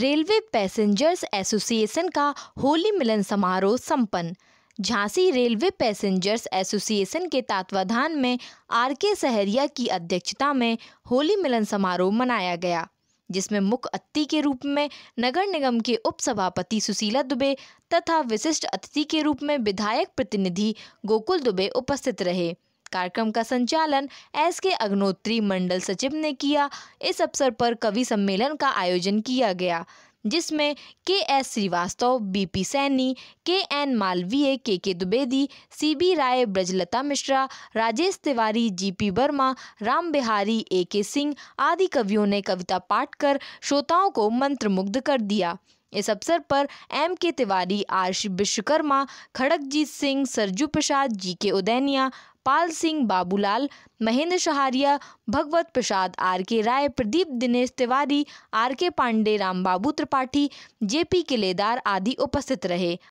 railway passengers association का होली मिलन समारोह संपन्न झांसी रेलवे पैसेंजर्स एसोसिएशन के तत्वाधान में आर के सहरिया की अध्यक्षता में होली मिलन समारोह मनाया गया जिसमें मुख्य अतिथि के रूप में नगर निगम के उपसभापति सुशीला दुबे तथा विशिष्ट अतिथि के रूप में विधायक प्रतिनिधि गोकुल दुबे उपस्थित रहे कार्यक्रम का संचालन एस के अग्नोत्री मंडल सचिव ने किया इस अवसर पर कवि सम्मेलन का आयोजन किया गया जिसमें K S Srivastava B P Saini K N Malviya K K Dwivedi C B Rai Brajlata Mishra Rajesh Tiwari G P Verma Ram Bihari A K Singh आदि कवियों ने कविता पाठ कर श्रोताओं को मंत्रमुग्ध कर दिया इस अवसर पर M K Tiwari R Vishwakarma Khadgajeet Singh Sarju Prasad G K Udainiya Pal Singh Babulal Mahendra Saharia Bhagwat Prasad R K Rai Pradeep Dinesh Tiwari R K Pandey Rambabu Tripathi J P Kiledar आदि उपस्थित रहे